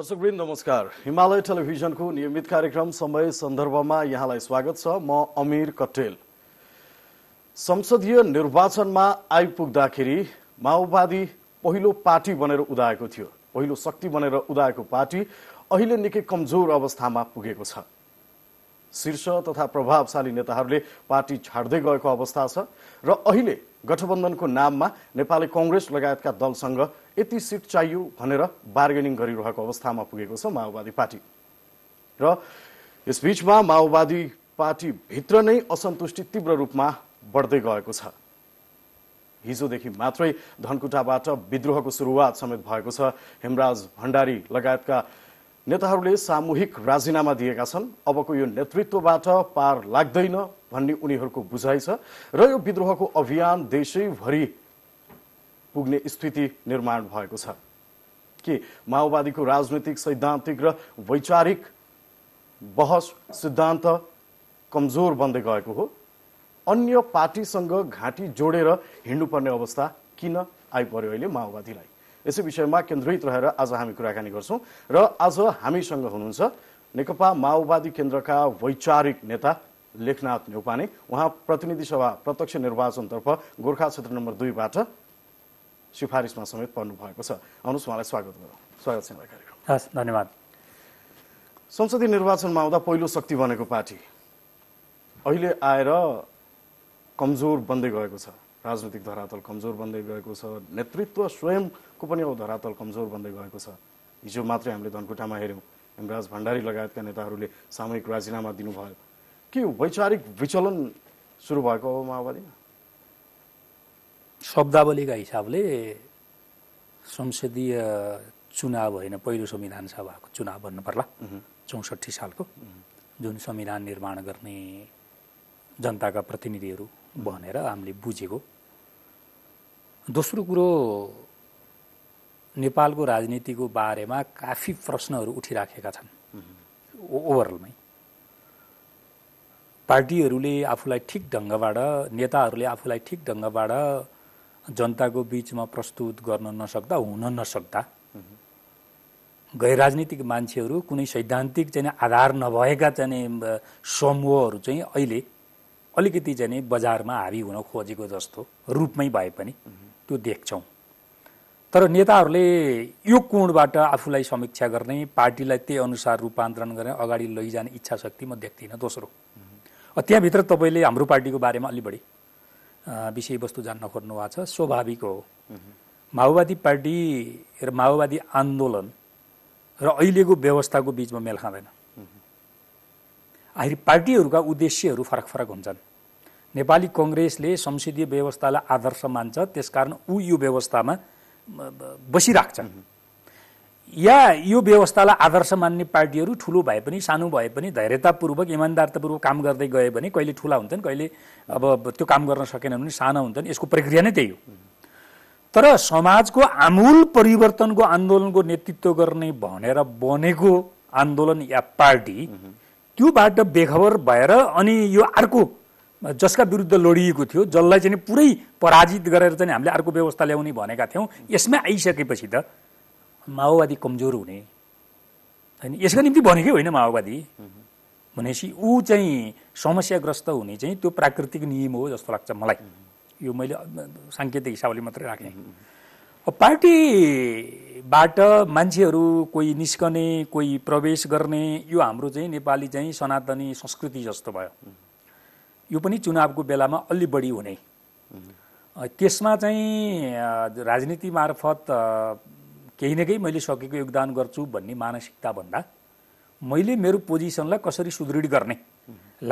दर्शकवृन्द नमस्कार हिमालय टेलिभिजनको नियमित कार्यक्रम समय सन्दर्भमा यहाँलाई स्वागत छ म अमिर कटेल संसदीय निर्वाचनमा आइपुग्दाखेरि माओवादी पहिलो पार्टी बनेर उदाएको थियो पहिलो शक्ति बनेर उदाएको पार्टी अहिले निकै कमजोर अवस्थामा पुगेको छ शीर्ष तथा प्रभावशाली नेताहरूले पार्टी छाड्दै गएको अवस्था छ र अहिले गठबन्धनको नाममा नेपाली कङ्ग्रेस लगायतका दलसँग यति सिट चाहियो भनेर बार्गेनिङ गरिरहेको अवस्थामा पुगेको छ माओवादी पार्टी र यसबीचमा माओवादी पार्टीभित्र नै असन्तुष्टि तीव्र रूपमा बढ्दै गएको छ हिजोदेखि मात्रै धनकुटाबाट विद्रोहको सुरुवात समेत भएको छ हेमराज भण्डारी लगायतका नेताहरूले सामूहिक राजीनामा दिएका छन् अबको यो नेतृत्वबाट पार लाग्दैन भन्ने उनीहरूको बुझाइ छ र यो विद्रोहको अभियान देशैभरि पुग्ने स्थिति निर्माण भएको छ के माओवादीको राजनैतिक सैद्धान्तिक र वैचारिक बहस सिद्धान्त कमजोर बन्दै गएको हो अन्य पार्टीसँग घाँटी जोडेर हिँड्नुपर्ने अवस्था किन आइपऱ्यो अहिले माओवादीलाई यसै विषयमा केन्द्रित रहेर आज हामी कुराकानी गर्छौँ र आज हामीसँग हुनुहुन्छ नेकपा माओवादी केन्द्रका वैचारिक नेता लेखनाथ न्यौपाने उहाँ प्रतिनिधि सभा प्रत्यक्ष निर्वाचनतर्फ गोर्खा क्षेत्र नम्बर दुईबाट सिफारिसमा समेत पर्नु भएको छ आउनुहोस् उहाँलाई स्वागत गरौँ स्वागत छ हस् धन्यवाद संसदीय निर्वाचनमा आउँदा पहिलो शक्ति बनेको पार्टी अहिले आएर कमजोर बन्दै गएको छ राजनैतिक धरातल कमजोर बन्दै गएको छ नेतृत्व स्वयंको पनि अब धरातल कमजोर बन्दै गएको छ हिजो मात्रै हामीले धनकुटामा हेऱ्यौँ हेमराज भण्डारी लगायतका नेताहरूले सामूहिक राजीनामा दिनुभयो के वैचारिक विचलन सुरु भएको हो माओवादीमा शब्दावलीका हिसाबले संसदीय चुनाव होइन पहिलो संविधान सभाको चुनाव भन्नुपर्ला चौसठी सालको जुन संविधान निर्माण गर्ने जनताका प्रतिनिधिहरू भनेर हामीले बुझेको दोस्रो कुरो नेपालको राजनीतिको बारेमा काफी प्रश्नहरू उठिराखेका छन् ओभरअलमै पार्टीहरूले आफूलाई ठिक ढङ्गबाट नेताहरूले आफूलाई ठिक ढङ्गबाट जनताको बिचमा प्रस्तुत गर्न नसक्दा हुन नसक्दा गैर राजनीतिक मान्छेहरू कुनै सैद्धान्तिक चाहिँ आधार नभएका चाहिँ समूहहरू चाहिँ अहिले अलिकति चाहिँ बजारमा हावी हुन खोजेको जस्तो रूपमै भए पनि त्यो देख्छौँ तर नेताहरूले यो कोणबाट आफूलाई समीक्षा गर्ने पार्टीलाई त्यही अनुसार रूपान्तरण गर्ने अगाडि लैजाने इच्छा शक्ति म देख्दिनँ दोस्रो त्यहाँभित्र तपाईँले हाम्रो पार्टीको बारेमा अलि बढी विषयवस्तु जान्न खोज्नु भएको छ स्वाभाविक हो माओवादी पार्टी र माओवादी आन्दोलन र अहिलेको व्यवस्थाको बिचमा मेल खाँदैन आखिर पार्टीहरूका उद्देश्यहरू फरक फरक हुन्छन् नेपाली कङ्ग्रेसले संसदीय व्यवस्थालाई आदर्श मान्छ त्यसकारण ऊ यो व्यवस्थामा बसिराख्छन् या यो व्यवस्थालाई आदर्श मान्ने पार्टीहरू ठुलो भए पनि सानो भए पनि धैर्यतापूर्वक इमान्दारतापूर्वक काम गर्दै गए भने कहिले ठुला हुन्छन् कहिले अब त्यो काम गर्न सकेन भने साना हुन्छन् यसको प्रक्रिया नै त्यही हो तर समाजको आमूल परिवर्तनको आन्दोलनको नेतृत्व गर्ने भनेर बनेको आन्दोलन या पार्टी त्योबाट बेखबर भएर अनि यो अर्को जसका विरुद्ध लडिएको थियो जसलाई चाहिँ पुरै पराजित गरेर चाहिँ हामीले अर्को व्यवस्था ल्याउने भनेका थियौँ यसमै आइसकेपछि त माओवादी कमजोर हुने होइन यसको निम्ति भनेकै होइन माओवादी भनेपछि ऊ चाहिँ समस्याग्रस्त हुने चाहिँ त्यो प्राकृतिक नियम हो जस्तो लाग्छ मलाई यो मैले साङ्केतिक हिसाबले मात्रै राखेँ पार्टी बाट मान्छेहरू कोही निस्कने कोही प्रवेश गर्ने यो हाम्रो चाहिँ नेपाली चाहिँ सनातनी संस्कृति जस्तो भयो यो पनि चुनावको बेलामा अलि बढी हुने त्यसमा चाहिँ राजनीति मार्फत केही न केही मैले सकेको योगदान गर्छु भन्ने मानसिकता भन्दा मैले मेरो पोजिसनलाई कसरी सुदृढ गर्ने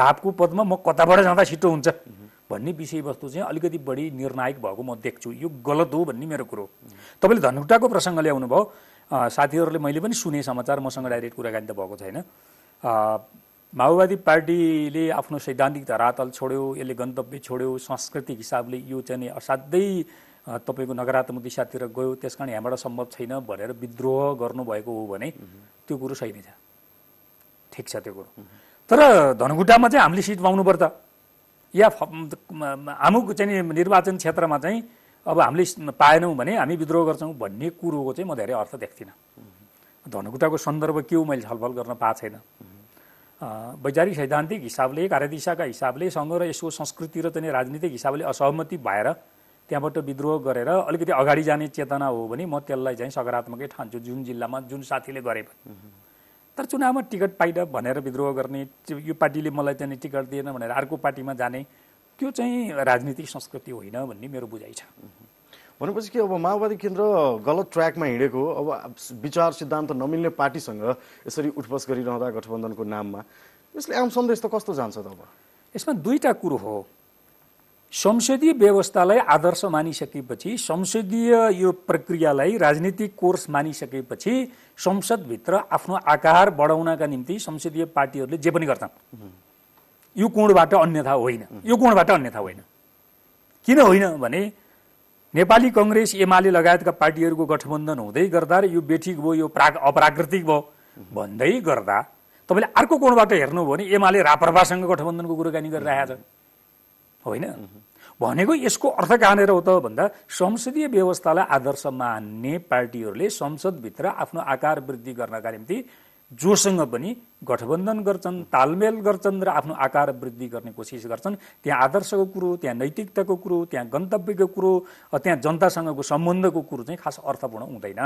लाभको पदमा म कताबाट जाँदा छिटो हुन्छ भन्ने विषयवस्तु चाहिँ अलिकति बढी निर्णायक भएको म देख्छु यो गलत हो भन्ने मेरो कुरो तपाईँले धनकुटाको प्रसङ्ग ल्याउनु भयो साथीहरूले मैले पनि सुने समाचार मसँग डाइरेक्ट कुराकानी त भएको छैन माओवादी पार्टीले आफ्नो सैद्धान्तिक धरातल छोड्यो यसले गन्तव्य छोड्यो सांस्कृतिक हिसाबले यो चाहिँ असाध्यै तपाईँको नकारात्मक दिशातिर गयो त्यस कारण यहाँबाट सम्भव छैन भनेर विद्रोह गर्नुभएको हो भने त्यो कुरो सही नै छ ठिक छ त्यो कुरो तर धनकुटामा चाहिँ हामीले सिट पाउनुपर्छ या हामी चाहिँ निर्वाचन क्षेत्रमा चाहिँ अब हामीले पाएनौँ भने हामी विद्रोह गर्छौँ भन्ने कुरोको चाहिँ म धेरै अर्थ देख्दिनँ धनकुटाको सन्दर्भ के हो मैले छलफल गर्न पाएको छैन वैचारिक सैद्धान्तिक हिसाबले कार्यदिशाका हिसाबले सँग र यसको संस्कृति र चाहिँ राजनीतिक हिसाबले असहमति भएर त्यहाँबाट विद्रोह गरेर अलिकति अगाडि जाने चेतना हो भने म त्यसलाई चाहिँ सकारात्मकै ठान्छु जुन जिल्लामा जुन साथीले गरे पनि तर चुनावमा टिकट पाइन भनेर विद्रोह गर्ने यो पार्टीले मलाई त्यहाँनिर टिकट दिएन भनेर अर्को पार्टीमा जाने त्यो चाहिँ राजनीतिक संस्कृति होइन भन्ने मेरो बुझाइ छ भनेपछि कि अब माओवादी केन्द्र गलत ट्र्याकमा हिँडेको अब विचार सिद्धान्त नमिल्ने पार्टीसँग यसरी उठबस गरिरहँदा गठबन्धनको नाममा यसले आम सन्देश त कस्तो जान्छ त अब यसमा दुईवटा कुरो हो संसदीय व्यवस्थालाई आदर्श मानिसकेपछि संसदीय यो प्रक्रियालाई राजनीतिक कोर्स मानिसकेपछि संसदभित्र आफ्नो आकार बढाउनका निम्ति संसदीय पार्टीहरूले जे पनि गर्छन् यो कोणबाट अन्यथा होइन यो कोणबाट अन्यथा होइन किन होइन भने नेपाली कङ्ग्रेस एमाले लगायतका पार्टीहरूको गठबन्धन हुँदै गर्दा र यो बेठिक भयो यो प्राक अप्राकृतिक भयो भन्दै गर्दा तपाईँले अर्को कोणबाट हेर्नुभयो भने एमाले राप्रपासँग गठबन्धनको कुराकानी गरिरहेको छ होइन भनेको यसको अर्थ कहाँनिर हो त भन्दा संसदीय व्यवस्थालाई आदर्श मान्ने पार्टीहरूले संसदभित्र आफ्नो आकार वृद्धि गर्नका निम्ति जोसँग पनि गठबन्धन गर्छन् तालमेल गर्छन् र आफ्नो आकार वृद्धि गर्ने कोसिस गर्छन् त्यहाँ आदर्शको कुरो त्यहाँ नैतिकताको कुरो त्यहाँ गन्तव्यको कुरो त्यहाँ जनतासँगको सम्बन्धको कुरो चाहिँ खास अर्थपूर्ण हुँदैन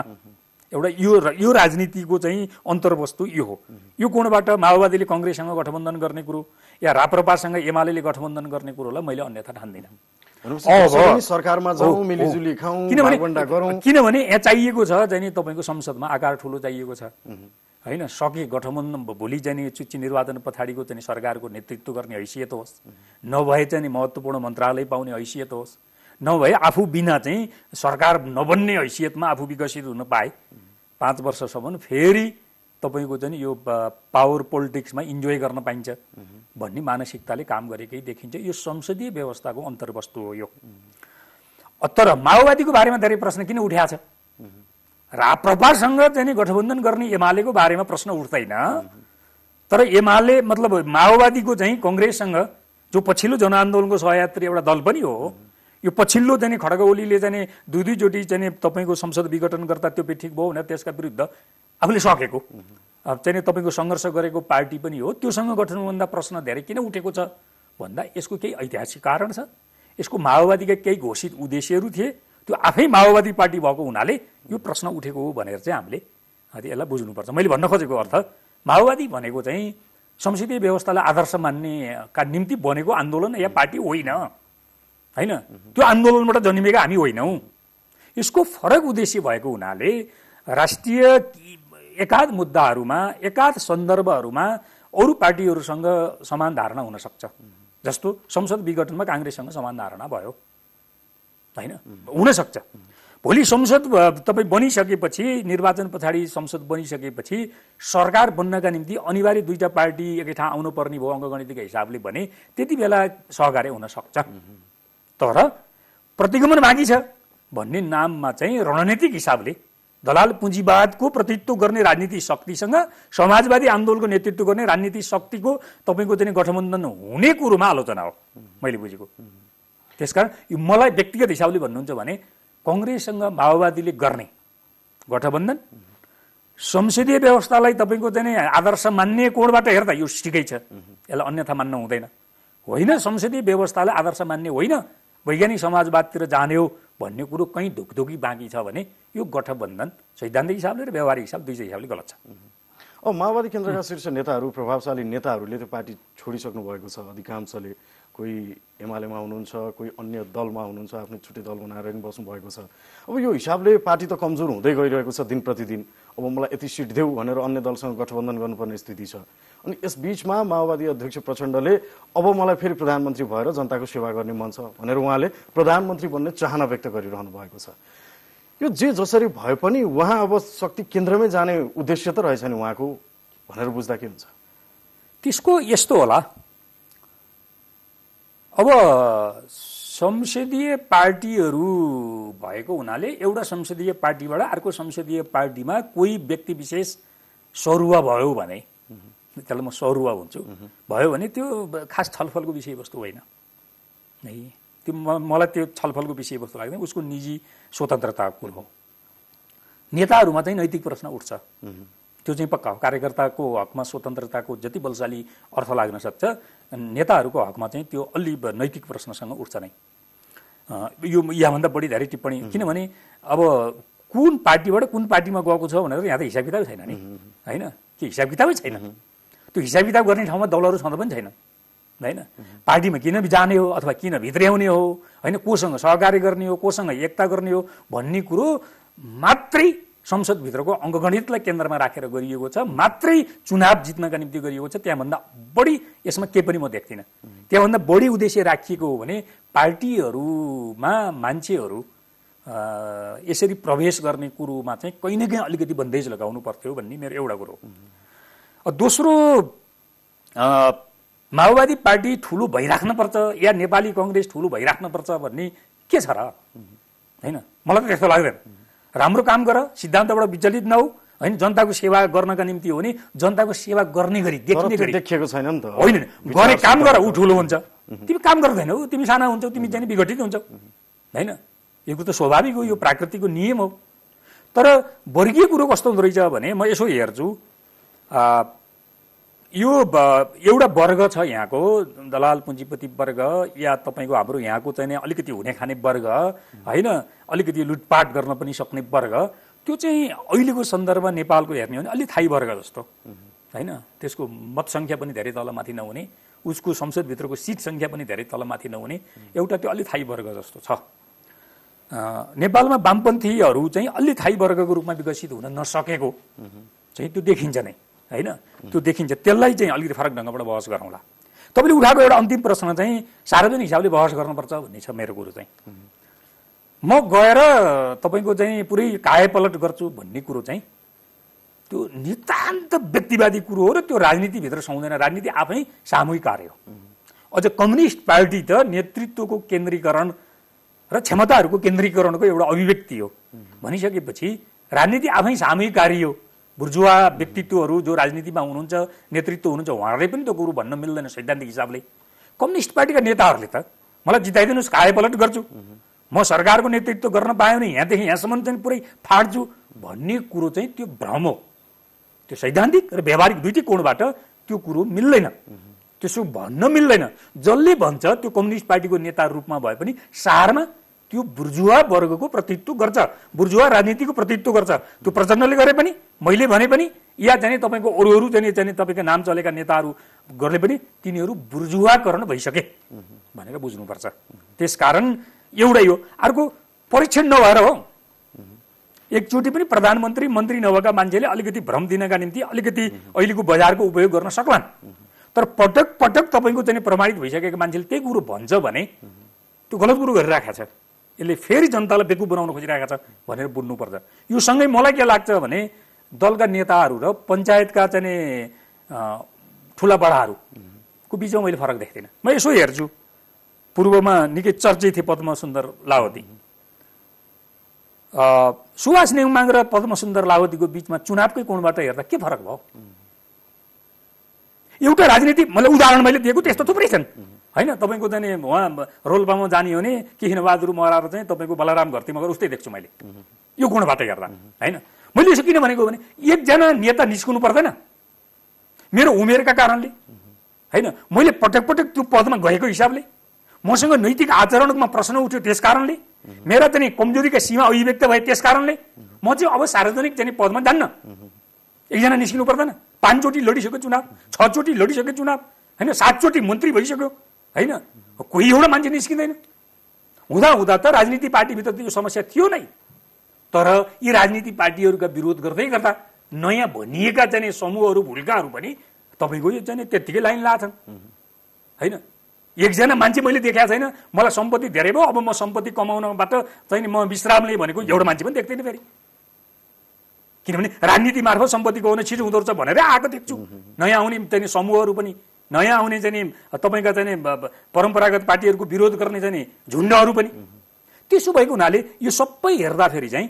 एउटा यो यो राजनीतिको चाहिँ अन्तर्वस्तु यो हो यो कोणबाट माओवादीले कङ्ग्रेससँग गठबन्धन गर्ने कुरो या राप्रपासँग एमाले गठबन्धन गर्ने कुरोलाई मैले अन्यथा ठान्दिनँ किनभने किनभने यहाँ चाहिएको छ जाने तपाईँको संसदमा आकार ठुलो चाहिएको छ होइन सके गठबन्धन भोलि जाने चुच्ची निर्वाचन पछाडिको चाहिँ सरकारको नेतृत्व गर्ने हैसियत होस् नभए चाहिँ महत्त्वपूर्ण मन्त्रालय पाउने हैसियत होस् नभए आफू बिना चाहिँ सरकार नबन्ने हैसियतमा आफू विकसित हुन पाए पाँच वर्षसम्म फेरि तपाईँको चाहिँ यो पावर पोलिटिक्समा इन्जोय गर्न पाइन्छ भन्ने मानसिकताले काम गरेकै देखिन्छ यो संसदीय व्यवस्थाको अन्तर्वस्तु हो यो तर माओवादीको बारेमा धेरै प्रश्न किन उठ्या छ राप्रपासँग चाहिँ गठबन्धन गर्ने एमालेको बारेमा प्रश्न उठ्दैन तर एमाले मतलब माओवादीको चाहिँ कङ्ग्रेससँग जो पछिल्लो जनआन्दोलनको सहयात्री एउटा दल पनि हो यो पछिल्लो जाने खड्ग ओलीले जाने दुई दुईचोटि चाहिँ तपाईँको संसद विघटन गर्दा त्यो ठिक भयो भनेर त्यसका विरुद्ध आफूले सकेको चाहिँ तपाईँको सङ्घर्ष गरेको पार्टी पनि हो त्योसँग गठनभन्दा प्रश्न धेरै किन उठेको छ भन्दा यसको केही ऐतिहासिक कारण छ यसको माओवादीका केही घोषित उद्देश्यहरू थिए त्यो आफै माओवादी पार्टी भएको हुनाले यो प्रश्न उठेको हो भनेर चाहिँ हामीले यसलाई बुझ्नुपर्छ मैले भन्न खोजेको अर्थ माओवादी भनेको चाहिँ संसदीय व्यवस्थालाई आदर्श मान्नेका निम्ति बनेको आन्दोलन या पार्टी होइन होइन त्यो आन्दोलनबाट जन्मिएका हामी होइनौँ यसको फरक उद्देश्य भएको हुनाले राष्ट्रिय एकाध मुद्दाहरूमा एकाध सन्दर्भहरूमा अरू पार्टीहरूसँग समान धारणा हुनसक्छ जस्तो संसद विघटनमा काङ्ग्रेससँग समान धारणा भयो होइन हुनसक्छ भोलि संसद तपाईँ बनिसकेपछि निर्वाचन पछाडि संसद बनिसकेपछि सरकार बन्नका निम्ति अनिवार्य दुईवटा पार्टी एकै ठाउँ आउनुपर्ने भयो अङ्कगणितको हिसाबले भने त्यति बेला सहकार्य हुनसक्छ तर प्रतिगमन बाँकी छ भन्ने नाममा चाहिँ रणनीतिक हिसाबले दलाल पुँजीवादको प्रतित्व गर्ने राजनीति शक्तिसँग समाजवादी आन्दोलनको नेतृत्व गर्ने राजनीति शक्तिको तपाईँको चाहिँ गठबन्धन हुने कुरोमा आलोचना हो मैले बुझेको त्यसकारण यो मलाई व्यक्तिगत हिसाबले भन्नुहुन्छ भने कङ्ग्रेससँग माओवादीले गर्ने गठबन्धन संसदीय व्यवस्थालाई तपाईँको चाहिँ आदर्श मान्ने कोणबाट हेर्दा यो ठिकै छ यसलाई अन्यथा मान्न हुँदैन होइन संसदीय व्यवस्थालाई आदर्श मान्ने होइन वैज्ञानिक समाजवादतिर जाने हो भन्ने कुरो कहीँ धुकधुकी बाँकी छ भने यो गठबन्धन सैद्धान्तिक हिसाबले र व्यवहारिक हिसाब दुईटै हिसाबले गलत छ अब माओवादी केन्द्रका शीर्ष नेताहरू प्रभावशाली नेताहरूले त्यो पार्टी छोडिसक्नु भएको छ अधिकांशले कोही एमालेमा हुनुहुन्छ कोही अन्य दलमा हुनुहुन्छ आफ्नो छुट्टै दल बनाएर पनि बस्नुभएको छ अब यो हिसाबले पार्टी त कमजोर हुँदै गइरहेको छ दिन प्रतिदिन अब मलाई यति सिट देऊ भनेर अन्य दलसँग गठबन्धन गर्नुपर्ने स्थिति छ अनि यसबिचमा माओवादी अध्यक्ष प्रचण्डले अब मलाई फेरि प्रधानमन्त्री भएर जनताको सेवा गर्ने मन छ भनेर उहाँले प्रधानमन्त्री बन्ने चाहना व्यक्त गरिरहनु भएको छ यो जे जसरी भए पनि उहाँ अब शक्ति केन्द्रमै जाने उद्देश्य त रहेछ नि उहाँको भनेर बुझ्दा के हुन्छ त्यसको यस्तो होला अब संसदीय पार्टीहरू भएको हुनाले एउटा संसदीय पार्टीबाट अर्को संसदीय पार्टीमा कोही व्यक्ति विशेष सरुवा भयो भने त्यसलाई म सरुवा हुन्छु भयो भने त्यो खास छलफलको विषयवस्तु होइन है त्यो मलाई त्यो छलफलको विषयवस्तु लाग्दैन उसको निजी स्वतन्त्रता कुन हो नेताहरूमा चाहिँ नैतिक प्रश्न उठ्छ त्यो चाहिँ पक्का हो कार्यकर्ताको हकमा स्वतन्त्रताको जति बलशाली अर्थ लाग्न सक्छ नेताहरूको हकमा चाहिँ त्यो अलि नैतिक प्रश्नसँग उठ्छ नै यो यहाँभन्दा बढी धेरै टिप्पणी किनभने अब कुन पार्टीबाट कुन पार्टीमा गएको छ भनेर यहाँ त हिसाब किताबै छैन नि होइन त्यो हिसाब किताबै छैन त्यो हिसाब किताब गर्ने ठाउँमा दलहरू छँदा पनि छैन होइन पार्टीमा किन जाने हो अथवा किन भित्र्याउने हो होइन कोसँग सहकार्य गर्ने हो कोसँग एकता गर्ने हो भन्ने कुरो मात्रै संसदभित्रको अङ्गणितलाई केन्द्रमा राखेर गरिएको छ मात्रै चुनाव जित्नका निम्ति गरिएको छ त्यहाँभन्दा बढी यसमा केही पनि म देख्दिनँ त्यहाँभन्दा बढी उद्देश्य राखिएको हो भने पार्टीहरूमा मान्छेहरू यसरी प्रवेश गर्ने कुरोमा चाहिँ कहीँ न कहीँ अलिकति बन्देज लगाउनु पर्थ्यो भन्ने मेरो एउटा कुरो हो दोस्रो माओवादी पार्टी ठुलो भइराख्नुपर्छ या नेपाली कङ्ग्रेस ठुलो भइराख्नुपर्छ भन्ने के छ र होइन मलाई त त्यस्तो लाग्दैन राम्रो काम गर सिद्धान्तबाट विचलित नहौ होइन जनताको सेवा गर्नका निम्ति हो नि जनताको सेवा गर्ने गरी देख्ने गरी देखिएको छैन नि त होइन गरे काम गर ऊ ठुलो हुन्छ तिमी काम गर्दैनौ तिमी साना हुन्छौ तिमी जाने विघटित हुन्छौ होइन यो कुरो त स्वाभाविक हो यो प्राकृतिकको नियम हो तर वर्गीय कुरो कस्तो हुँदो रहेछ भने म यसो हेर्छु यो एउटा वर्ग छ यहाँको दलाल पुँजीपति वर्ग या तपाईँको हाम्रो यहाँको चाहिँ अलिकति हुने खाने वर्ग होइन अलिकति लुटपाट गर्न पनि सक्ने वर्ग त्यो चाहिँ अहिलेको सन्दर्भ नेपालको हेर्ने हो भने अलिक थाई वर्ग जस्तो होइन त्यसको मतसङ्ख्या पनि धेरै तलमाथि नहुने उसको संसदभित्रको सिट सङ्ख्या पनि धेरै तलमाथि नहुने एउटा त्यो अलि थाई वर्ग जस्तो छ नेपालमा वामपन्थीहरू चाहिँ अलि थाई वर्गको रूपमा विकसित हुन नसकेको चाहिँ त्यो देखिन्छ नै होइन त्यो देखिन्छ त्यसलाई चाहिँ अलिकति फरक ढङ्गबाट बहस गरौँला तपाईँले उठाएको एउटा अन्तिम प्रश्न चाहिँ सार्वजनिक हिसाबले बहस गर्नुपर्छ भन्ने छ मेरो कुरो चाहिँ म गएर तपाईँको चाहिँ पुरै कायपलट गर्छु भन्ने कुरो चाहिँ त्यो नितान्त व्यक्तिवादी कुरो हो र त्यो राजनीतिभित्र सुहाउँदैन राजनीति आफै सामूहिक कार्य हो अझ कम्युनिस्ट पार्टी त नेतृत्वको केन्द्रीकरण र क्षमताहरूको केन्द्रीकरणको एउटा अभिव्यक्ति हो भनिसकेपछि राजनीति आफै सामूहिक कार्य हो बुर्जुवा व्यक्तित्वहरू जो राजनीतिमा हुनुहुन्छ नेतृत्व हुनुहुन्छ उहाँहरूले पनि त्यो गुरु भन्न मिल्दैन सैद्धान्तिक हिसाबले कम्युनिस्ट पार्टीका नेताहरूले त मलाई जिताइदिनुहोस् कायपलट गर्छु म सरकारको नेतृत्व गर्न पाएँ भने यहाँदेखि यहाँसम्म चाहिँ पुरै फाट्छु भन्ने कुरो चाहिँ त्यो भ्रम हो त्यो सैद्धान्तिक र व्यावहारिक दुईटै कोणबाट त्यो कुरो मिल्दैन त्यसो भन्न मिल्दैन जसले भन्छ त्यो कम्युनिस्ट पार्टीको नेता रूपमा भए पनि सारमा त्यो बुर्जुवा वर्गको प्रतित्व गर्छ बुर्जुवा राजनीतिको प्रतित्व गर्छ त्यो प्रचण्डले गरे पनि मैले भने पनि या जाने तपाईँको अरू अरू जाने जाने तपाईँको नाम चलेका नेताहरूले पनि तिनीहरू बुर्जुवाकरण भइसके भनेर बुझ्नुपर्छ त्यसकारण एउटै हो अर्को परीक्षण नभएर हो एकचोटि पनि प्रधानमन्त्री मन्त्री नभएका मान्छेले अलिकति भ्रम दिनका निम्ति अलिकति अहिलेको बजारको उपयोग गर्न सक्लान् तर पटक पटक तपाईँको चाहिँ प्रमाणित भइसकेको मान्छेले त्यही कुरो भन्छ भने त्यो गलत कुरो गरिराखेको छ यसले फेरि जनतालाई बेकु बनाउन खोजिरहेको छ भनेर बुझ्नुपर्छ यो सँगै मलाई के लाग्छ भने दलका नेताहरू र पञ्चायतका चाहिँ ठुला बडाहरूको बिचमा मैले फरक देख्दिनँ म यसो हेर्छु पूर्वमा निकै चर्चित थिए पद्म सुन्दर लावती सुभाष नेङमाङ र पद्म सुन्दर लावतीको बिचमा चुनावकै कोणबाट हेर्दा के फरक भयो एउटा राजनीति मैले उदाहरण मैले दिएको त्यस्तो थुप्रै छन् होइन तपाईँको चाहिँ उहाँ रोल्पामा जाने हो भने केही बहादुर मराएर चाहिँ तपाईँको बलराम घरती मगर उस्तै देख्छु मैले यो गुणबाट हेर्दा होइन मैले यसो किन भनेको भने एकजना नेता निस्कनु पर्दैन मेरो उमेरका कारणले होइन मैले पटक पटक त्यो पदमा गएको हिसाबले मसँग नैतिक आचरणमा प्रश्न उठ्यो त्यस कारणले मेरा चाहिँ कमजोरीका सीमा अभिव्यक्त भए त्यस कारणले म चाहिँ अब सार्वजनिक चाहिँ पदमा जान्न एकजना निस्किनु पर्दैन पाँचचोटि लडिसक्यो चुनाव छचोटि लडिसक्यो चुनाव होइन सातचोटि मन्त्री भइसक्यो होइन कोही एउटा मान्छे निस्किँदैन हुँदा हुँदा त राजनीति पार्टीभित्र त यो समस्या थियो नै तर यी राजनीति पार्टीहरूका विरोध गर्दै गर्दा नयाँ भनिएका जाने समूहहरू भुल्काहरू पनि तपाईँको यो जाने त्यत्तिकै लाइन लाछन् होइन एकजना मान्छे मैले देखाएको छैन मलाई सम्पत्ति धेरै भयो अब म सम्पत्ति कमाउनबाट चाहिँ म विश्राम लिएँ भनेको एउटा मान्छे पनि देख्दैन फेरि किनभने राजनीति मार्फत सम्पत्ति गाउन छिटो हुँदो रहेछ भनेरै आएको देख्छु नयाँ आउने चाहिँ समूहहरू पनि नयाँ आउने चाहिँ नि तपाईँका चाहिँ परम्परागत पार्टीहरूको विरोध गर्ने चाहिँ नि झुन्डहरू पनि त्यसो भएको हुनाले यो सबै हेर्दाखेरि चाहिँ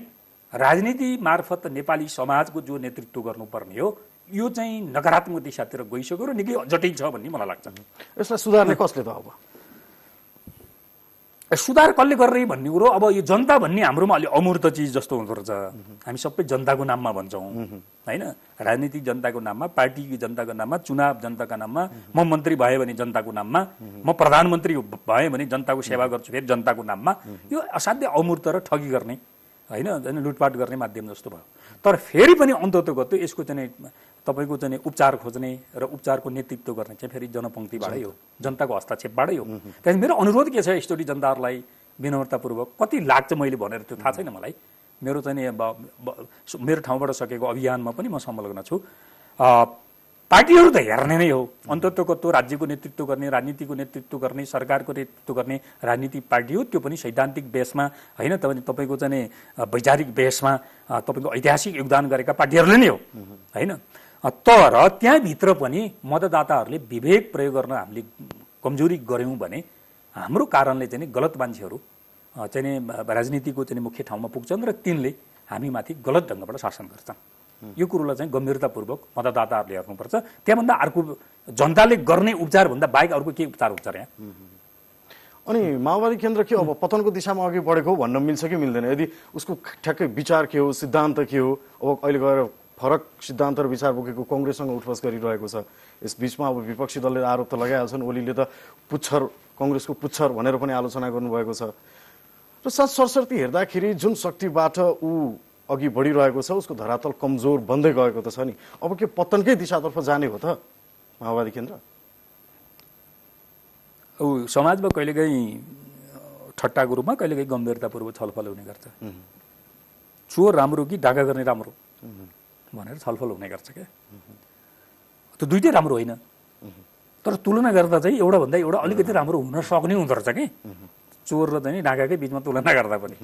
राजनीति मार्फत नेपाली समाजको जो नेतृत्व गर्नुपर्ने हो यो चाहिँ नकारात्मक दिशातिर गइसक्यो र निकै जटिल छ भन्ने मलाई लाग्छ यसलाई सुधार्ने कसले त अब सुधार कसले गर्ने भन्ने कुरो अब यो जनता भन्ने हाम्रोमा अलि अमूर्त चिज जस्तो हुँदो रहेछ हामी सबै जनताको नाममा भन्छौँ होइन राजनीतिक जनताको नाममा पार्टी जनताको नाममा चुनाव जनताको नाममा म मन्त्री भएँ भने जनताको नाममा म प्रधानमन्त्री भएँ भने जनताको सेवा गर्छु फेरि जनताको नाममा यो असाध्य अमूर्त र ठगी गर्ने होइन लुटपाट गर्ने माध्यम जस्तो भयो तर फेरि पनि अन्तत्वगत यसको चाहिँ तपाईँको चाहिँ उपचार खोज्ने र उपचारको नेतृत्व गर्ने चाहिँ फेरि जनपङ्क्तिबाटै हो जनताको हस्तक्षेपबाटै हो त्यहाँदेखि मेरो अनुरोध के छ यसचोटि जनताहरूलाई विनम्रतापूर्वक कति लाग्छ मैले भनेर त्यो थाहा छैन मलाई मेरो चाहिँ मेरो ठाउँबाट सकेको अभियानमा पनि म संलग्न छु पार्टीहरू त हेर्ने नै हो अन्तत्वको त्यो राज्यको नेतृत्व गर्ने राजनीतिको नेतृत्व गर्ने सरकारको नेतृत्व गर्ने राजनीति पार्टी हो त्यो पनि सैद्धान्तिक बेसमा होइन त तपाईँको चाहिँ वैचारिक बेसमा तपाईँको ऐतिहासिक योगदान गरेका पार्टीहरूले नै हो होइन तर त्यहाँभित्र पनि मतदाताहरूले विवेक प्रयोग गर्न हामीले कमजोरी गऱ्यौँ भने हाम्रो कारणले चाहिँ गलत मान्छेहरू चाहिँ राजनीतिको चाहिँ मुख्य ठाउँमा पुग्छन् र तिनले हामीमाथि गलत ढङ्गबाट शासन गर्छन् यो कुरोलाई चाहिँ गम्भीरतापूर्वक मतदाताहरूले हेर्नुपर्छ त्यहाँभन्दा अर्को जनताले गर्ने उपचारभन्दा बाहेक अर्को के उपचार हुन्छ यहाँ अनि माओवादी केन्द्र के अब पतनको दिशामा अघि बढेको भन्न मिल्छ कि मिल्दैन यदि उसको ठ्याक्कै विचार के हो सिद्धान्त के हो अब अहिले गएर फरक सिद्धान्त र विचार बोकेको कङ्ग्रेससँग उठबस गरिरहेको छ यस बिचमा अब विपक्षी दलले आरोप त लगाइहाल्छन् ओलीले त पुच्छर कङ्ग्रेसको पुच्छर भनेर पनि आलोचना गर्नुभएको छ र साथ सरस्वती हेर्दाखेरि जुन शक्तिबाट ऊ अघि बढिरहेको छ उसको धरातल कमजोर बन्दै गएको त छ नि अब के पतनकै दिशातर्फ जाने हो त माओवादी केन्द्र ऊ समाजमा कहिलेकाहीँ ठट्टाको रूपमा कहिलेकाहीँ गम्भीरतापूर्वक छलफल हुने गर्छ चोर राम्रो कि डागा गर्ने राम्रो भनेर छलफल हुने गर्छ क्या त्यो दुइटै राम्रो होइन तर तुलना गर्दा चाहिँ एउटा भन्दा एउटा अलिकति राम्रो हुन सक्ने हुँदो रहेछ कि चोर र चाहिँ ढाकाकै बिचमा तुलना गर्दा पनि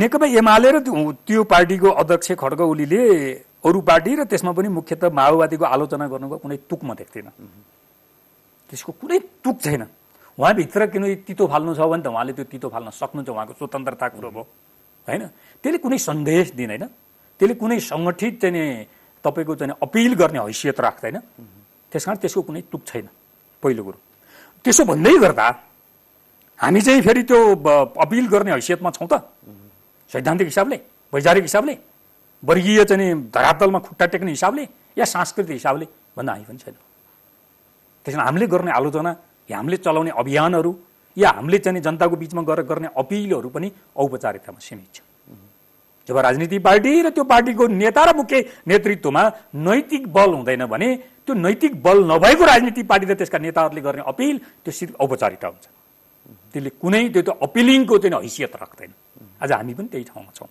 नेकपा एमाले र त्यो पार्टीको अध्यक्ष खड्ग ओलीले अरू पार्टी र त्यसमा पनि मुख्यत माओवादीको आलोचना गर्नुको कुनै तुक म देख्दिनँ त्यसको कुनै तुक छैन उहाँभित्र किन तितो फाल्नु छ भने त उहाँले त्यो तितो फाल्न सक्नुहुन्छ उहाँको स्वतन्त्रता कुरो भयो होइन त्यसले कुनै सन्देश दिँदैन त्यसले कुनै सङ्गठित चाहिँ तपाईँको चाहिँ अपिल गर्ने हैसियत राख्दैन त्यस कारण त्यसको कुनै तुक छैन पहिलो कुरो त्यसो भन्दै गर्दा हामी चाहिँ फेरि त्यो अपिल गर्ने हैसियतमा छौँ त सैद्धान्तिक हिसाबले वैचारिक हिसाबले वर्गीय चाहिँ धरातलमा खुट्टा टेक्ने हिसाबले या सांस्कृतिक हिसाबले भन्दा हामी पनि छैनौँ त्यस कारण हामीले गर्ने आलोचना हामीले चलाउने अभियानहरू या हामीले चाहिँ जनताको बिचमा गएर गर्ने अपिलहरू पनि औपचारिकतामा सीमित छ जब राजनीति पार्टी र त्यो पार्टीको नेता र मुख्य नेतृत्वमा नैतिक बल हुँदैन भने त्यो नैतिक बल नभएको राजनीति पार्टी र त्यसका नेताहरूले गर्ने अपिल त्यो सिर्फ औपचारिकता हुन्छ त्यसले कुनै त्यो त्यो अपिलिङको चाहिँ हैसियत राख्दैन आज हामी पनि त्यही ठाउँमा छौँ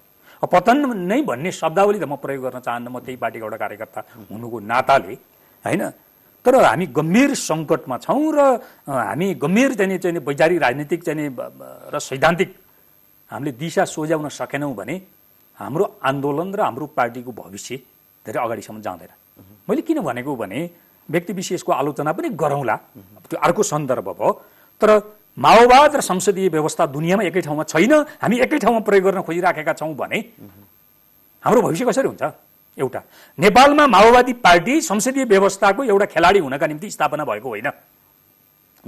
पतन नै भन्ने शब्दावली त म प्रयोग गर्न चाहन्न म त्यही पार्टीको एउटा कार्यकर्ता हुनुको नाताले होइन तर हामी गम्भीर सङ्कटमा छौँ र हामी गम्भीर चाहिँ चाहिँ वैचारिक राजनीतिक चाहिँ र सैद्धान्तिक हामीले दिशा सोझ्याउन सकेनौँ भने हाम्रो आन्दोलन र हाम्रो पार्टीको भविष्य धेरै अगाडिसम्म जाँदैन मैले किन भनेको भने व्यक्ति विशेषको आलोचना पनि गरौँला त्यो अर्को सन्दर्भ भयो तर माओवाद र संसदीय व्यवस्था दुनियाँमा एकै ठाउँमा छैन हामी एकै ठाउँमा प्रयोग गर्न खोजिराखेका छौँ भने हाम्रो भविष्य कसरी हुन्छ एउटा नेपालमा माओवादी पार्टी संसदीय व्यवस्थाको एउटा खेलाडी हुनका निम्ति स्थापना भएको होइन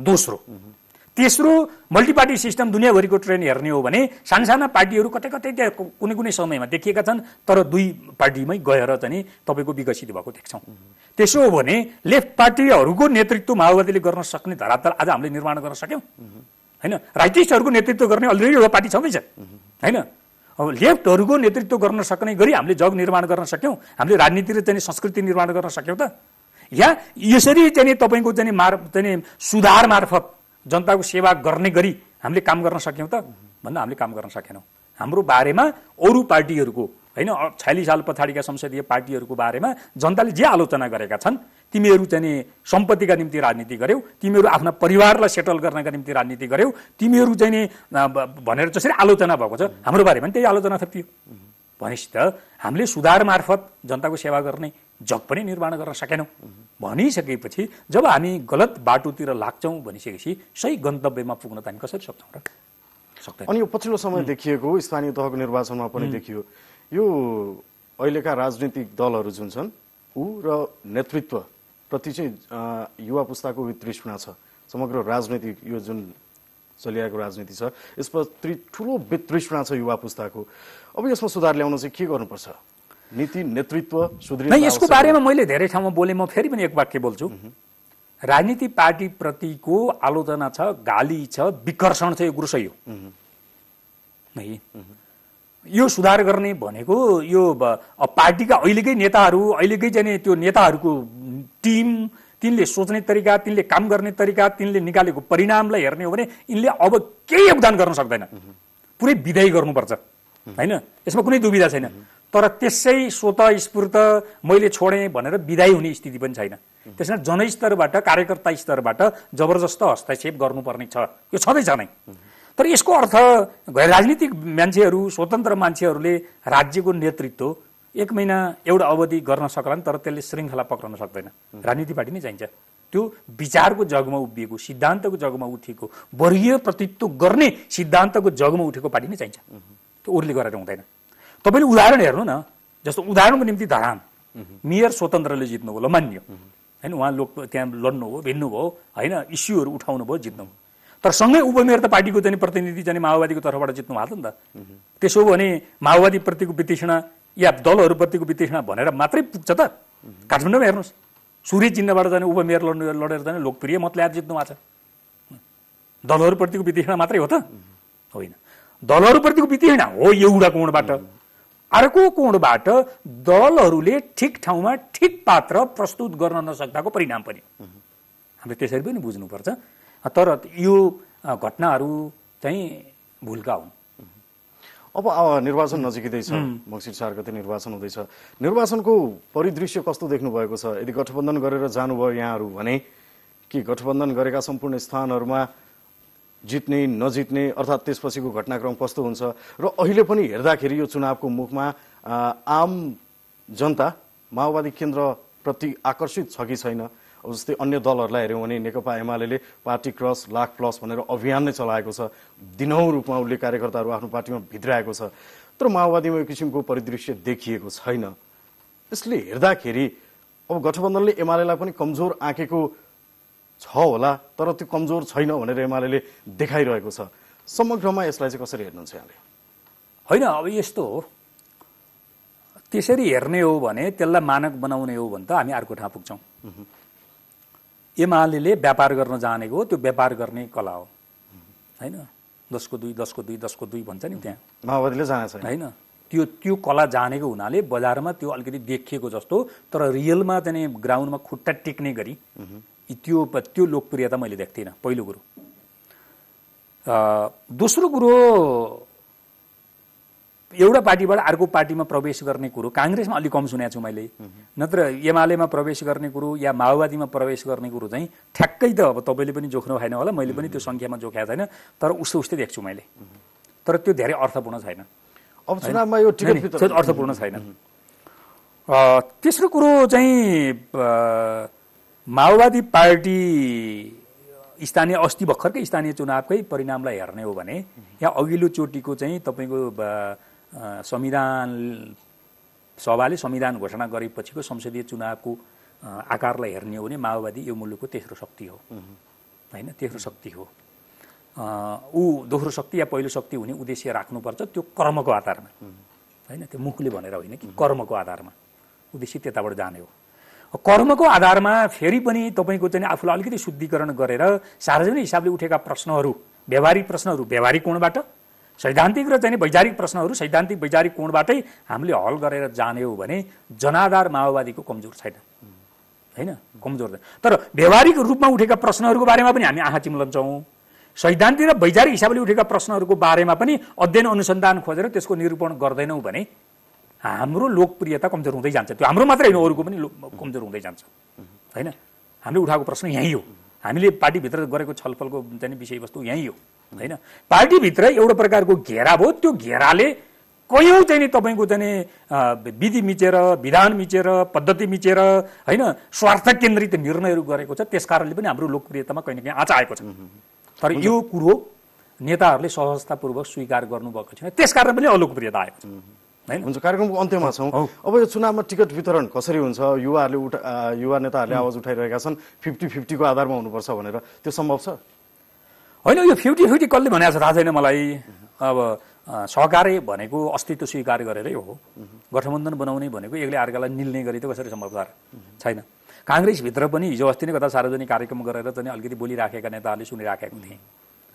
दोस्रो तेस्रो मल्टिपार्टी सिस्टम दुनियाँभरिको ट्रेन हेर्ने हो भने साना पार्टीहरू कतै कतै त्यहाँ कुनै कुनै समयमा देखिएका छन् तर दुई पार्टीमै गएर चाहिँ तपाईँको विकसित भएको देख्छौँ त्यसो हो भने लेफ्ट पार्टीहरूको नेतृत्व माओवादीले गर्न सक्ने धरातल आज हामीले निर्माण गर्न सक्यौँ होइन राइटिस्टहरूको नेतृत्व गर्ने अलरेडी एउटा पार्टी छँदैछ होइन अब लेफ्टहरूको नेतृत्व गर्न सक्ने गरी हामीले जग निर्माण गर्न सक्यौँ हामीले राजनीति र चाहिँ संस्कृति निर्माण गर्न सक्यौँ त या यसरी चाहिँ तपाईँको चाहिँ मार चाहिँ सुधार मार्फत जनताको सेवा गर्ने गरी हामीले काम गर्न सक्यौँ त भन्दा हामीले काम गर्न सकेनौँ हाम्रो बारेमा अरू पार्टीहरूको होइन छयालिस साल पछाडिका संसदीय पार्टीहरूको बारेमा जनताले जे आलोचना गरेका छन् तिमीहरू चाहिँ सम्पत्तिका निम्ति राजनीति गर्यौ तिमीहरू आफ्ना परिवारलाई सेटल गर्नका निम्ति राजनीति गर्यौ तिमीहरू चाहिँ नि भनेर जसरी आलोचना भएको छ हाम्रो बारेमा पनि त्यही आलोचना थपियो भनेपछि त हामीले सुधार मार्फत जनताको सेवा गर्ने जग पनि निर्माण गर्न सकेनौँ भनिसकेपछि जब हामी गलत बाटोतिर लाग्छौँ भनिसकेपछि सही गन्तव्यमा पुग्न त हामी कसरी सक्छौँ र सक्दैन अनि यो पछिल्लो समय देखिएको स्थानीय तहको निर्वाचनमा पनि देखियो यो अहिलेका राजनीतिक दलहरू जुन छन् ऊ र नेतृत्व प्रति चाहिँ युवा पुस्ताको वितृष्णा छ समग्र राजनीति यो जुन चलिरहेको राजनीति छ यसप्रति ठुलो वितृष्णा छ युवा पुस्ताको अब यसमा सुधार ल्याउन चाहिँ के गर्नुपर्छ नीति नेतृत्व सुदृढ यसको बारेमा मैले धेरै ठाउँमा बोले म फेरि पनि एक वाक्य बोल्छु राजनीति पार्टीप्रतिको आलोचना छ गाली छ विकर्षण छ यो गुरुसै हो यो सुधार गर्ने भनेको यो पार्टीका अहिलेकै नेताहरू अहिलेकै जाने त्यो नेताहरूको टिम तिनले सोच्ने तरिका तिनले काम गर्ने तरिका तिनले निकालेको परिणामलाई हेर्ने हो भने यिनले अब केही योगदान गर्न सक्दैन पुरै विदायी गर्नुपर्छ होइन यसमा कुनै दुविधा छैन तर त्यसै स्वत स्फूर्त मैले छोडेँ भनेर विदायी हुने स्थिति पनि छैन त्यसमा जनस्तरबाट कार्यकर्ता स्तरबाट जबरजस्त हस्तक्षेप गर्नुपर्ने छ यो छँदैछ नै तर यसको अर्थ राजनीतिक मान्छेहरू स्वतन्त्र मान्छेहरूले राज्यको नेतृत्व एक महिना एउटा अवधि गर्न सक्लान् तर त्यसले श्रृङ्खला पक्राउन सक्दैन राजनीति पार्टी नै चाहिन्छ त्यो विचारको जगमा उभिएको सिद्धान्तको जगमा उठेको वर्गीय प्रतित्व गर्ने सिद्धान्तको जगमा उठेको पार्टी नै चाहिन्छ त्यो उसले गरेर हुँदैन तपाईँले उदाहरण हेर्नु न जस्तो उदाहरणको निम्ति धरान मेयर स्वतन्त्रले जित्नुभयो ल मान्यो होइन उहाँ लोक त्यहाँ लड्नुभयो भिन्नुभयो होइन इस्युहरू उठाउनु भयो जित्नुभयो तर सँगै उपमेयर त पार्टीको चाहिँ प्रतिनिधि चाहिँ माओवादीको तर्फबाट जित्नु भएको नि त त्यसो भने माओवादीप्रतिको वितृष्णा या दलहरूप्रतिको वितृष्णा भनेर मात्रै पुग्छ त काठमाडौँमा हेर्नुहोस् सूर्य चिन्हबाट जाने उपमेयर लड्नु लडेर जाने लोकप्रिय मत ल्याएर जित्नु भएको छ दलहरूप्रतिको वितृष्णा मात्रै हो त होइन दलहरूप्रतिको वितृष्णा हो एउटा कोणबाट अर्को कोणबाट दलहरूले ठिक ठाउँमा ठिक पात्र प्रस्तुत गर्न नसक्दाको परिणाम पनि हामीले त्यसरी पनि बुझ्नुपर्छ तर यो घटनाहरू चाहिँ भुलका हुन् अब निर्वाचन नजिकै छ मङ्सिर चार गते निर्वाचन हुँदैछ निर्वाचनको परिदृश्य कस्तो देख्नुभएको छ यदि गठबन्धन गरेर जानुभयो यहाँहरू भने कि गठबन्धन गरेका सम्पूर्ण स्थानहरूमा जित्ने नजित्ने अर्थात् त्यसपछिको घटनाक्रम कस्तो हुन्छ र अहिले पनि हेर्दाखेरि यो चुनावको मुखमा आम जनता माओवादी केन्द्रप्रति आकर्षित छ कि छैन अब जस्तै अन्य दलहरूलाई हेऱ्यौँ भने Nekapa Emale party cross lakh plus भनेर अभियान नै चलाएको छ दिनौ रूपमा उसले कार्यकर्ताहरू आफ्नो पार्टीमा भित्राएको छ तर माओवादीमा यो किसिमको परिदृश्य देखिएको छैन यसले हेर्दाखेरि अब गठबन्धनले एमालेलाई पनि कमजोर आँकेको छ होला तर त्यो कमजोर छैन भनेर एमाले देखाइरहेको छ समग्रमा यसलाई चाहिँ कसरी हेर्नुहुन्छ यहाँले होइन अब यस्तो हो त्यसरी हेर्ने हो भने त्यसलाई मानक बनाउने हो भने त हामी अर्को ठाउँ पुग्छौँ एमाले व्यापार गर्न जानेको हो त्यो व्यापार गर्ने कला हो होइन दसको दुई दसको दुई दसको दुई भन्छ नि त्यहाँ माओवादीले जानेछ होइन त्यो त्यो कला जानेको हुनाले बजारमा त्यो अलिकति देखिएको जस्तो तर रियलमा चाहिँ ग्राउन्डमा खुट्टा टेक्ने गरी त्यो त्यो लोकप्रियता मैले देख्दिनँ पहिलो कुरो दोस्रो कुरो एउटा पार्टीबाट अर्को पार्टीमा प्रवेश गर्ने कुरो काङ्ग्रेसमा अलिक कम सुनेको छु मैले नत्र एमालेमा प्रवेश गर्ने कुरो या माओवादीमा प्रवेश गर्ने कुरो चाहिँ ठ्याक्कै त अब तपाईँले पनि जोख्नु भएन होला मैले पनि त्यो सङ्ख्यामा जोखेको छैन तर उस्तो उस्तै देख्छु मैले तर त्यो धेरै अर्थपूर्ण छैन अब चुनावमा यो अर्थपूर्ण छैन तेस्रो कुरो चाहिँ माओवादी पार्टी स्थानीय अस्ति भर्खरकै स्थानीय चुनावकै परिणामलाई हेर्ने हो भने यहाँ अघिल्लोचोटिको चाहिँ तपाईँको संविधान सभाले संविधान घोषणा गरेपछिको संसदीय चुनावको आकारलाई हेर्ने हो भने माओवादी यो मुलुकको तेस्रो शक्ति हो होइन तेस्रो शक्ति हो ऊ दोस्रो शक्ति या पहिलो शक्ति हुने उद्देश्य राख्नुपर्छ त्यो कर्मको आधारमा होइन त्यो मुखले भनेर होइन कि कर्मको आधारमा उद्देश्य त्यताबाट जाने हो कर्मको आधारमा फेरि पनि तपाईँको चाहिँ आफूलाई अलिकति शुद्धिकरण गरेर सार्वजनिक हिसाबले उठेका प्रश्नहरू व्यवहारिक प्रश्नहरू व्यवहारिक कोणबाट सैद्धान्तिक र चाहिँ वैचारिक प्रश्नहरू सैद्धान्तिक वैचारिक कोणबाटै हामीले हल गरेर जाने हो भने जनाधार माओवादीको कमजोर छैन होइन कमजोर छैन तर व्यवहारिक रूपमा उठेका प्रश्नहरूको बारेमा पनि हामी आँखा चिम्लन्छौँ सैद्धान्तिक र वैचारिक हिसाबले उठेका प्रश्नहरूको बारेमा पनि अध्ययन अनुसन्धान खोजेर त्यसको निरूपण गर्दैनौँ भने हाम्रो लोकप्रियता कमजोर हुँदै जान्छ त्यो हाम्रो मात्रै होइन अरूको पनि कमजोर हुँदै जान्छ होइन हामीले उठाएको प्रश्न यहीँ हो हामीले पार्टीभित्र गरेको छलफलको चाहिँ विषयवस्तु यहीँ हो होइन पार्टीभित्र एउटा प्रकारको घेरा भयो त्यो घेराले कयौँ चाहिँ नि तपाईँको चाहिँ विधि मिचेर विधान मिचेर पद्धति मिचेर होइन स्वार्थ केन्द्रित निर्णयहरू गरेको छ त्यस कारणले पनि हाम्रो लोकप्रियतामा कहीँ न कहीँ आँच आएको छ तर यो कुरो नेताहरूले सहजतापूर्वक स्वीकार गर्नुभएको छैन त्यस कारण पनि अलोकप्रियता आएको छ हुन्छ कार्यक्रमको अन्त्यमा छौँ अब यो चुनावमा टिकट वितरण कसरी हुन्छ युवाहरूले उठा युवा नेताहरूले आवाज उठाइरहेका छन् फिफ्टी फिफ्टीको आधारमा हुनुपर्छ भनेर त्यो सम्भव छ होइन यो फिफ्टी फिफ्टी कसले भनेको छ थाहा छैन मलाई अब सहकार्य भनेको अस्तित्व स्वीकार गरेरै हो गठबन्धन बनाउने भनेको एक्लै अर्कालाई निल्ने गरी त कसरी सम्भव छ छैन काङ्ग्रेसभित्र पनि हिजो अस्ति नै कता सार्वजनिक कार्यक्रम गरेर चाहिँ अलिकति बोलिराखेका नेताहरूले सुनिराखेको थिए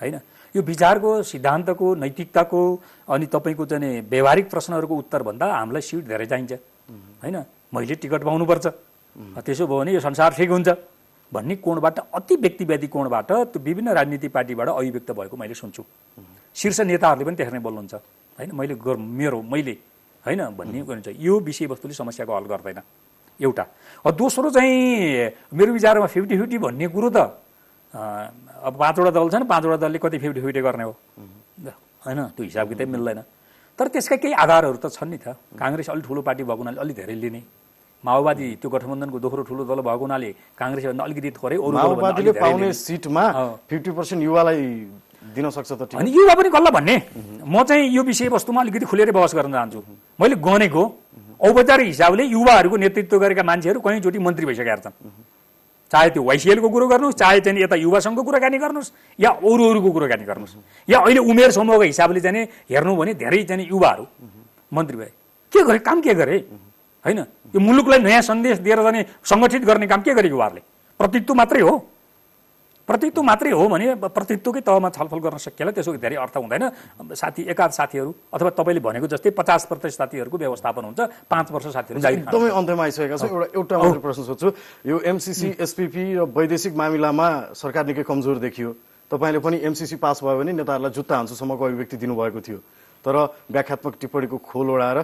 होइन यो विचारको सिद्धान्तको नैतिकताको अनि तपाईँको चाहिँ व्यवहारिक प्रश्नहरूको भन्दा हामीलाई सिट धेरै चाहिन्छ होइन मैले टिकट पाउनुपर्छ त्यसो भयो भने यो संसार ठिक हुन्छ भन्ने कोणबाट अति व्यक्तिवादी कोणबाट त्यो विभिन्न राजनीतिक पार्टीबाट अभिव्यक्त भएको मैले सुन्छु शीर्ष नेताहरूले पनि त्यसरी नै बोल्नुहुन्छ होइन मैले मेरो मैले होइन भन्ने हुन्छ यो विषयवस्तुले समस्याको हल गर्दैन एउटा दोस्रो चाहिँ मेरो विचारमा फिफ्टी फिफ्टी भन्ने कुरो त अब पाँचवटा दल छन् पाँचवटा दलले कति फिफ्टी फिफ्टी गर्ने हो होइन त्यो हिसाब कितै मिल्दैन तर त्यसका केही आधारहरू त छन् नि त काङ्ग्रेस अलिक ठुलो पार्टी भएको हुनाले अलिक धेरै लिने माओवादी त्यो गठबन्धनको दोस्रो ठुलो दल भएको हुनाले काङ्ग्रेसभन्दा अलिकति थोरै माओवादीले पाउने सिटमा फिफ्टी पर्सेन्ट युवालाई दिन सक्छ त अनि युवा पनि गल्ला भन्ने म चाहिँ यो विषयवस्तुमा अलिकति खुलेर बहस गर्न चाहन्छु मैले गनेको औपचारिक हिसाबले युवाहरूको नेतृत्व गरेका मान्छेहरू कहीँचोटि मन्त्री भइसकेका छन् चाहे त्यो वाइसिएलको कुरो गर्नुहोस् चाहे चाहिँ यता युवासँगको कुराकानी गर्नुहोस् या अरू अरूको कुराकानी गर्नुहोस् या अहिले उमेर समूहको हिसाबले चाहिँ हेर्नु भने धेरै चाहिँ युवाहरू मन्त्री भए के गरे काम के गरे होइन यो मुलुकलाई नयाँ सन्देश दिएर जाने सङ्गठित गर्ने काम के गरे युवाहरूले प्रतित्व मात्रै हो प्रतित्व मात्रै हो भने प्रतित्वकै तहमा छलफल गर्न सकिएला त्यसको धेरै अर्थ हुँदैन साथी एकाध साथीहरू अथवा तपाईँले भनेको जस्तै पचास प्रतिशत साथीहरूको व्यवस्थापन हुन्छ पाँच वर्ष साथीहरू एकदमै अन्त्यमा आइसकेका छौँ एउटा एउटा मात्रै प्रश्न सोध्छु यो एमसिसी एसपिपी र वैदेशिक मामिलामा सरकार निकै कमजोर देखियो तपाईँले पनि एमसिसी पास भयो भने नेताहरूलाई जुत्ता हान्सुसम्मको अभिव्यक्ति दिनुभएको थियो तर व्याख्यात्मक टिप्पणीको खोल ओढाएर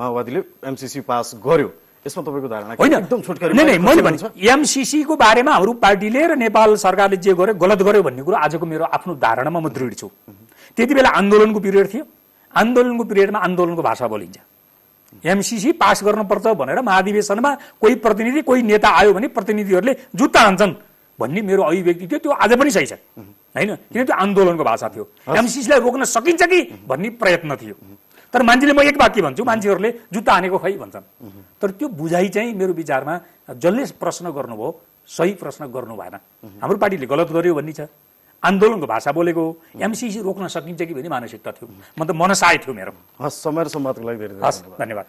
माओवादीले एमसिसी पास गर्यो यसमा तपाईँको धारणा होइन एकदम छुटकारी मैले भने एमसिसीको बारेमा हाम्रो पार्टीले र नेपाल सरकारले जे गर्यो गलत गर्यो भन्ने कुरो आजको मेरो आफ्नो धारणामा म दृढ छु त्यति बेला आन्दोलनको पिरियड थियो आन्दोलनको पिरियडमा आन्दोलनको भाषा बोलिन्छ एमसिसी पास गर्नुपर्छ भनेर महाधिवेशनमा कोही प्रतिनिधि कोही नेता आयो भने प्रतिनिधिहरूले जुत्ता हान्छन् भन्ने मेरो अभिव्यक्ति थियो त्यो आज पनि सही छ होइन किन त्यो आन्दोलनको भाषा थियो एमसिसीलाई रोक्न सकिन्छ कि भन्ने प्रयत्न थियो तर मान्छेले म एक वाक्य भन्छु मान्छेहरूले जुत्ता हानेको खै भन्छन् तर त्यो बुझाइ चाहिँ मेरो विचारमा जसले प्रश्न गर्नुभयो सही प्रश्न गर्नु भएन हाम्रो पार्टीले गलत गर्यो भन्ने छ आन्दोलनको भाषा बोलेको हो एमसिसी रोक्न सकिन्छ कि भन्ने मानसिकता थियो म त मनसाय थियो मेरो हस् समय र सम्वादको लागि धेरै हस् धन्यवाद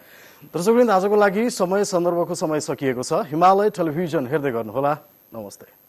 दर्शकवृन्द आजको लागि समय सन्दर्भको समय सकिएको छ हिमालय टेलिभिजन हेर्दै गर्नुहोला नमस्ते